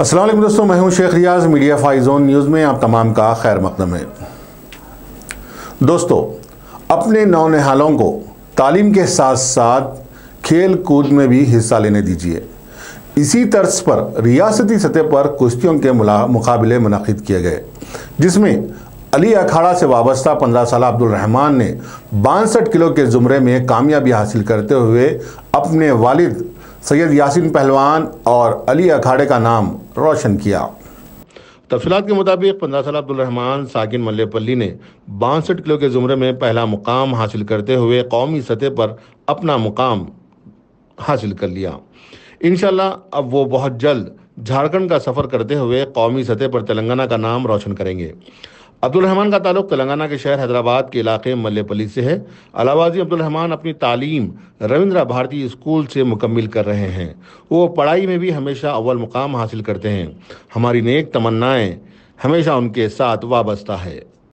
असलम दोस्तों मैं हूं शेख रियाज मीडिया फाइजोन न्यूज़ में आप तमाम का खैर मकदम है दोस्तों अपने नौनहालों को तालीम के साथ साथ खेल कूद में भी हिस्सा लेने दीजिए इसी तर्ज पर रियासती सतह पर कुश्तियों के मुकाबले मनद किए गए जिसमें अली अखाड़ा से वाबस्ता पंद्रह साल अब्दुल रहमान ने बासठ किलो के ज़ुमरे में कामयाबी हासिल करते हुए अपने वालिद सैयद यासिन पहलवान और अली अखाड़े का नाम रोशन किया तफसीत के मुताबिक पंद्रह साल अब्दुलरहमान साकििन मल्लेपल्ली ने बासठ किलो के ज़ुमरे में पहला मुकाम हासिल करते हुए कौमी सतह पर अपना मुकाम हासिल कर लिया इन अब वो बहुत जल्द झारखंड का सफ़र करते हुए कौमी सतह पर तेलंगाना का नाम रोशन करेंगे अब्दुलरहमान का ताल्लुक तेलंगाना के शहर हैदराबाद के इलाके मल्लेपली से है अलावाजी अब्दुलरहमान अपनी तालीम रविंद्रा भारती स्कूल से मुकम्मिल कर रहे हैं वो पढ़ाई में भी हमेशा अव्वल मुकाम हासिल करते हैं हमारी नेक तमन्नाएं हमेशा उनके साथ वाबस्ता है